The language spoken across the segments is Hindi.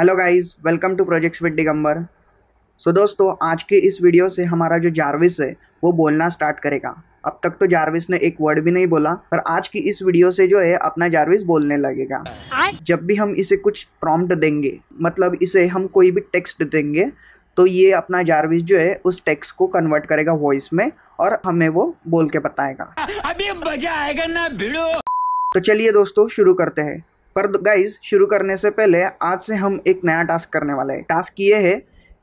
Hello guys welcome to projects with Digambar so दोस्तों आज के इस वीडियो से हमारा जो जारविस है वो बोलना स्टार्ट करेगा अब तक तो जारविस ने एक वर्ड भी नहीं बोला पर आज की इस वीडियो से जो है अपना जारविस बोलने लगेगा जब भी हम इसे कुछ प्रॉम्प्ट देंगे मतलब इसे हम कोई भी टेक्स्ट देंगे तो ये अपना जारविस जो है उस टेक्स को कन्वर्ट करेगा वॉइस में और हमें वो बोल के बताएगा अभी मजा आएगा ना भिड़ो तो चलिए दोस्तों शुरू करते हैं पर गाइज शुरू करने से पहले आज से हम एक नया टास्क करने वाले हैं टास्क ये है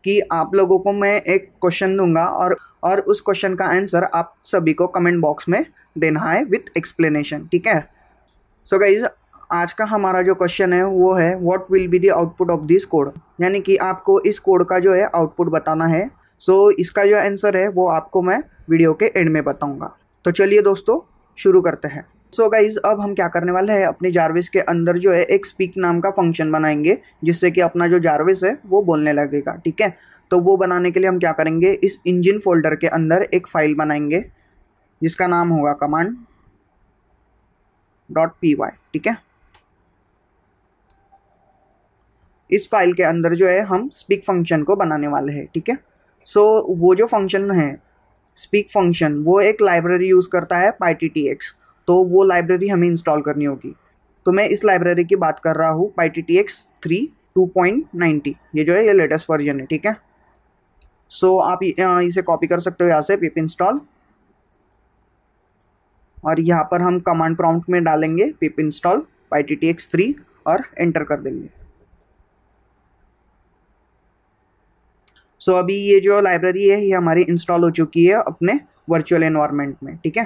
कि आप लोगों को मैं एक क्वेश्चन दूंगा और और उस क्वेश्चन का आंसर आप सभी को कमेंट बॉक्स में देना है विथ एक्सप्लेनेशन ठीक है सो so गाइज आज का हमारा जो क्वेश्चन है वो है what will be the output of this code यानी कि आपको इस कोड का जो है आउटपुट बताना है सो so, इसका जो आंसर है वो आपको मैं वीडियो के एंड में बताऊंगा तो चलिए दोस्तों शुरू करते हैं सो गाइज अब हम क्या करने वाले हैं अपने जारविस के अंदर जो है एक स्पीक नाम का फंक्शन बनाएंगे जिससे कि अपना जो जारविस है वो बोलने लगेगा ठीक है तो वो बनाने के लिए हम क्या करेंगे इस इंजन फोल्डर के अंदर एक फाइल बनाएंगे जिसका नाम होगा कमांड डॉट पी वाई ठीक है इस फाइल के अंदर जो है हम स्पीक फंक्शन को बनाने वाले हैं ठीक है सो so, वो जो फंक्शन है स्पीक फंक्शन वो एक लाइब्रेरी यूज़ करता है पाई टी टी एक्स तो वो लाइब्रेरी हमें इंस्टॉल करनी होगी तो मैं इस लाइब्रेरी की बात कर रहा हूँ py t t x three two point ninety ये जो है ये लेटेस्ट वर्जन है ठीक है सो so, आप इसे कॉपी कर सकते हो यहाँ से पिप इंस्टॉल और यहाँ पर हम कमांड प्रॉम्प्ट में डालेंगे pip install py t t x three और एंटर कर देंगे सो so, अभी ये जो लाइब्रेरी है ये हमारी इंस्टॉल हो चुकी है अपने वर्चुअल एनवायरनमेंट में ठीक है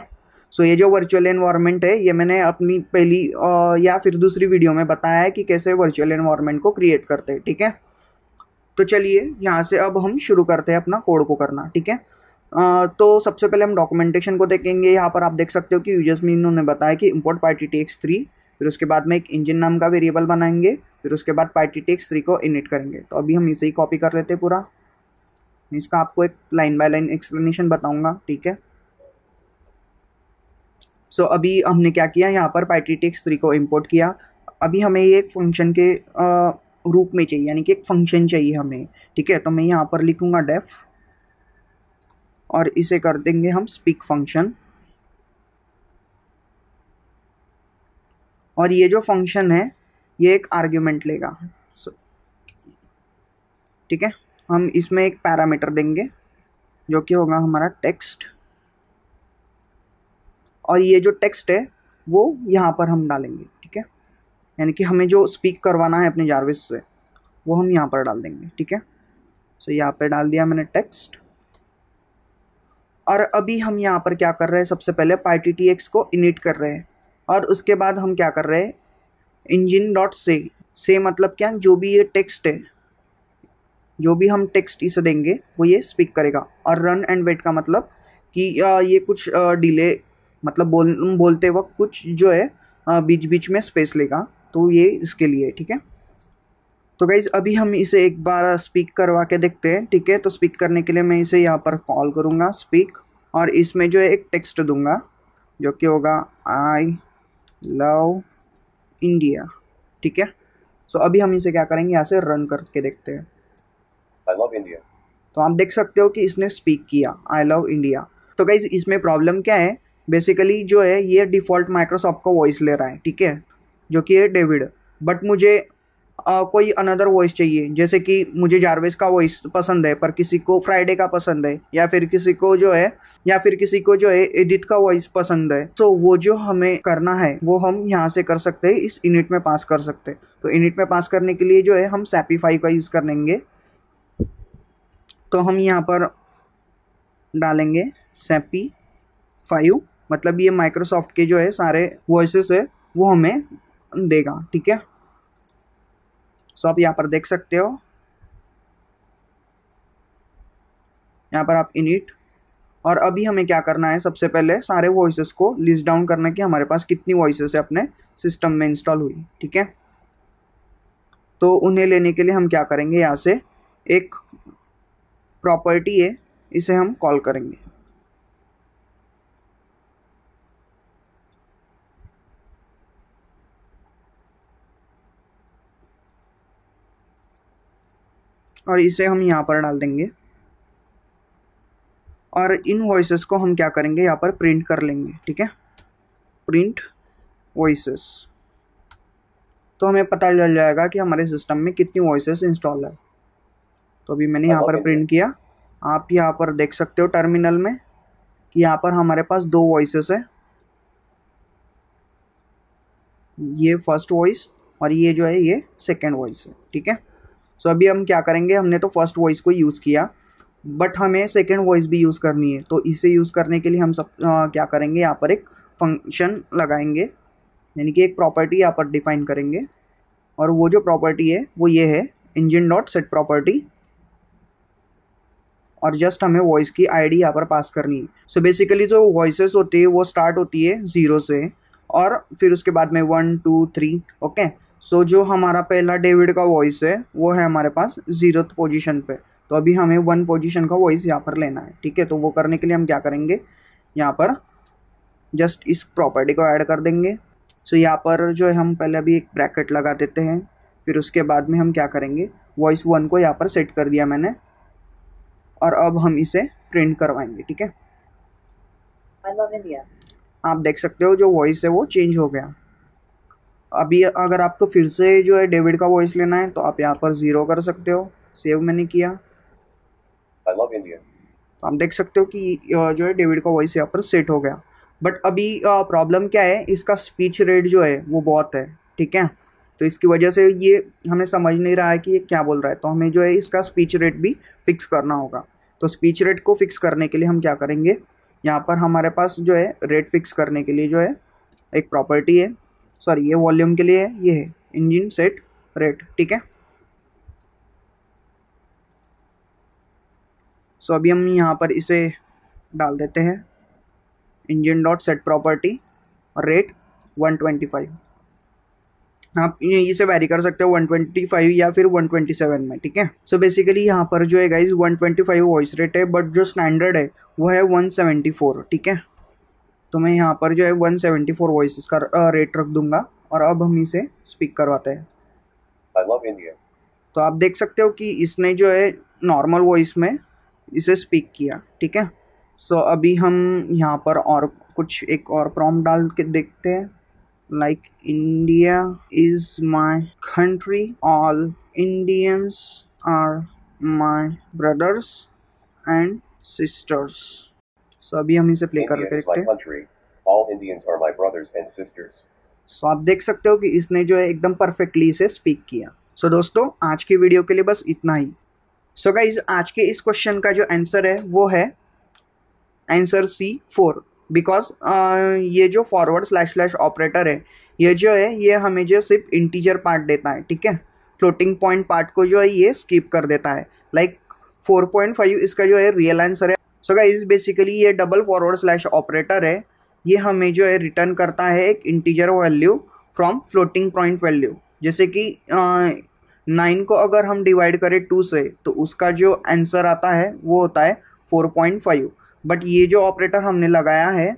सो ये जो वर्चुअल एनवायरनमेंट है ये मैंने अपनी पहली या फिर दूसरी वीडियो में बताया है कि कैसे वर्चुअल एनवायरनमेंट को क्रिएट करते हैं ठीक है तो चलिए यहाँ से अब हम शुरू करते हैं अपना कोड को करना ठीक है तो सबसे पहले हम डॉक्यूमेंटेशन को देखेंगे यहाँ पर आप देख सकते हो कि यूजर्स में इन्होंने बताया कि import party t x three फिर उसके बाद में एक इंजन नाम का वेरिएबल बनाएंगे फिर उसके बाद पार्टी टी एक्स थ्री को इनिट करेंगे तो अभी हम इसे ही कॉपी कर लेते हैं पूरा इसका आपको एक लाइन बाय लाइन एक्सप्लेनेशन बताऊँगा ठीक है सो so, अभी हमने क्या किया यहाँ पर पाइट्रीटेक्स थ्री को इम्पोर्ट किया अभी हमें ये एक फंक्शन के आ, रूप में चाहिए यानी कि एक फंक्शन चाहिए हमें ठीक है तो मैं यहाँ पर लिखूँगा डेफ और इसे कर देंगे हम स्पीक फंक्शन और ये जो फंक्शन है ये एक आर्ग्यूमेंट लेगा ठीक है हम इसमें एक पैरामीटर देंगे जो कि होगा हमारा टेक्स्ट और ये जो टेक्स्ट है वो यहाँ पर हम डालेंगे ठीक है यानी कि हमें जो स्पीक करवाना है अपने जारविस से वो हम यहाँ पर डाल देंगे ठीक है सो यहाँ पर डाल दिया मैंने टेक्स्ट और अभी हम यहाँ पर क्या कर रहे हैं सबसे पहले पार्टी टी एक्स को इनिट कर रहे हैं और उसके बाद हम क्या कर रहे हैं इंजिन डॉट से से मतलब क्या जो भी ये टेक्स्ट है जो भी हम टेक्स्ट इसे देंगे वो ये स्पीक करेगा और रन एंड वेट का मतलब कि ये कुछ डिले मतलब बोल बोलते वक्त कुछ जो है बीच बीच में स्पेस लेगा तो ये इसके लिए ठीक है तो गाइज़ अभी हम इसे एक बार स्पीक करवा के देखते हैं ठीक है तो स्पीक करने के लिए मैं इसे यहाँ पर कॉल करूँगा स्पीक और इसमें जो है एक टेक्स्ट दूंगा जो कि होगा आई लव इंडिया ठीक है सो so, अभी हम इसे क्या करेंगे यहाँ से रन करके देखते हैं आई लव इंडिया तो आप देख सकते हो कि इसने स्पीक किया आई लव इंडिया तो गाइज इसमें प्रॉब्लम क्या है बेसिकली जो है ये डिफ़ॉल्ट माइक्रोसॉफ्ट का वॉइस ले रहा है ठीक है जो कि है डेविड बट मुझे आ, कोई अनदर वॉइस चाहिए जैसे कि मुझे जारवेस का वॉइस पसंद है पर किसी को फ्राइडे का पसंद है या फिर किसी को जो है या फिर किसी को जो है एडिट का वॉइस पसंद है तो वो जो हमें करना है वो हम यहाँ से कर सकते हैं इस यूनिट में पास कर सकते हैं तो यूनिट में पास करने के लिए जो है हम सेपीफाई का यूज़ कर लेंगे तो हम यहाँ पर डालेंगे सेपी फाइव मतलब ये माइक्रोसॉफ्ट के जो है सारे वॉइस है वो हमें देगा ठीक है सो आप यहाँ पर देख सकते हो यहाँ पर आप इनिट और अभी हमें क्या करना है सबसे पहले सारे वॉइस को लिस्ट डाउन करना कि हमारे पास कितनी वॉइसेस है अपने सिस्टम में इंस्टॉल हुई ठीक है तो उन्हें लेने के लिए हम क्या करेंगे यहाँ से एक प्रॉपर्टी है इसे हम कॉल करेंगे और इसे हम यहाँ पर डाल देंगे और इन वॉइस को हम क्या करेंगे यहाँ पर प्रिंट कर लेंगे ठीक है प्रिंट वॉइस तो हमें पता चल जाएगा कि हमारे सिस्टम में कितनी वॉइसेस इंस्टॉल है तो अभी मैंने यहाँ पर प्रिंट किया आप यहाँ पर देख सकते हो टर्मिनल में कि यहाँ पर हमारे पास दो वॉइस है ये फर्स्ट वॉइस और ये जो है ये सेकेंड वॉइस है ठीक है सो अभी हम क्या करेंगे हमने तो फर्स्ट वॉइस को यूज़ किया बट हमें सेकेंड वॉइस भी यूज़ करनी है तो इसे यूज़ करने के लिए हम सब आ, क्या करेंगे यहाँ पर एक फंक्शन लगाएंगे यानी कि एक प्रॉपर्टी यहाँ पर डिफाइन करेंगे और वो जो प्रॉपर्टी है वो ये है इंजन डॉट सेट प्रॉपर्टी और जस्ट हमें वॉइस की आईडी यहाँ पर पास करनी है सो बेसिकली जो वॉइसेस होती है वो स्टार्ट होती है ज़ीरो से और फिर उसके बाद में one two three okay so जो हमारा पहला डेविड का वॉइस है वो है हमारे पास जीरो पोजिशन पे तो अभी हमें वन पोजिशन का वॉइस यहाँ पर लेना है ठीक है तो वो करने के लिए हम क्या करेंगे यहाँ पर जस्ट इस प्रॉपर्टी को ऐड कर देंगे सो so, यहाँ पर जो है हम पहले अभी एक ब्रैकेट लगा देते हैं फिर उसके बाद में हम क्या करेंगे वॉइस वन को यहाँ पर सेट कर दिया मैंने और अब हम इसे प्रिंट करवाएंगे ठीक है आप देख सकते हो जो वॉइस है वो चेंज हो गया अभी अगर आपको तो फिर से जो है डेविड का वॉइस लेना है तो आप यहाँ पर ज़ीरो कर सकते हो सेव मैंने किया तो आप देख सकते हो कि जो है डेविड का वॉइस यहाँ पर सेट हो गया बट अभी प्रॉब्लम क्या है इसका स्पीच रेट जो है वो बहुत है ठीक है तो इसकी वजह से ये हमें समझ नहीं रहा है कि ये क्या बोल रहा है तो हमें जो है इसका स्पीच रेट भी फिक्स करना होगा तो स्पीच रेट को फिक्स करने के लिए हम क्या करेंगे यहाँ पर हमारे पास जो है रेट फिक्स करने के लिए जो है एक प्रॉपर्टी है सॉरी ये वॉल्यूम के लिए है ये है इंजिन सेट रेट ठीक है सो अभी हम यहाँ पर इसे डाल देते हैं engine dot set property rate one twenty five आप इसे वेरी कर सकते हो 125 या फिर 127 में ठीक है सो बेसिकली यहाँ पर जो है गाइज 125 वॉइस रेट है बट जो स्टैंडर्ड है वो है 174 ठीक है तो मैं यहाँ पर जो है 174 सेवेंटी फोर वॉइस का रेट रख दूंगा और अब हम इसे स्पीक करवाते हैं तो आप देख सकते हो कि इसने जो है नॉर्मल वॉइस में इसे स्पीक किया ठीक है सो so, अभी हम यहाँ पर और कुछ एक और प्रॉम डाल के देखते हैं like India is my country all Indians are my brothers and sisters so अभी हम इसे प्ले कर करके All Indians are my brothers and sisters. सो आप देख सकते हो कि इसने जो है एकदम परफेक्टली इसे स्पीक किया सो so दोस्तों आज की वीडियो के लिए बस इतना ही सो so गाइज आज के इस क्वेश्चन का जो आंसर है वो है आंसर सी फोर बिकॉज ये जो फॉरवर्ड स्लैश स्लैश ऑपरेटर है ये जो है ये हमें जो सिर्फ इंटीजर पार्ट देता है ठीक है फ्लोटिंग पॉइंट पार्ट को जो है ये स्किप कर देता है लाइक फोर पॉइंट इसका जो है रियल आंसर है सो गाइज बेसिकली ये डबल फॉरवर्ड स्लैश ऑपरेटर है ये हमें जो है रिटर्न करता है एक integer value from floating point value जैसे कि नाइन को अगर हम डिवाइड करें टू से तो उसका जो आंसर आता है वो होता है फोर पॉइंट फाइव बट ये जो ऑपरेटर हमने लगाया है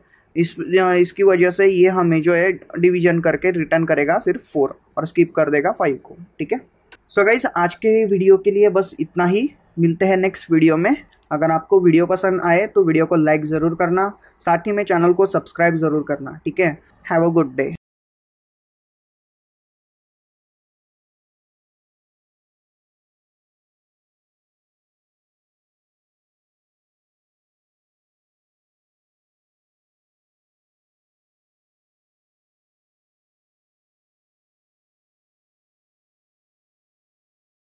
इस इसकी वजह से ये हमें जो है डिवीजन करके रिटर्न करेगा सिर्फ फोर और स्किप कर देगा फाइव को ठीक है सो so गाइज आज के वीडियो के लिए बस इतना ही मिलते हैं नेक्स्ट वीडियो में अगर आपको वीडियो पसंद आए तो वीडियो को लाइक ज़रूर करना साथ ही में चैनल को सब्सक्राइब ज़रूर करना ठीक है हैव अ गुड डे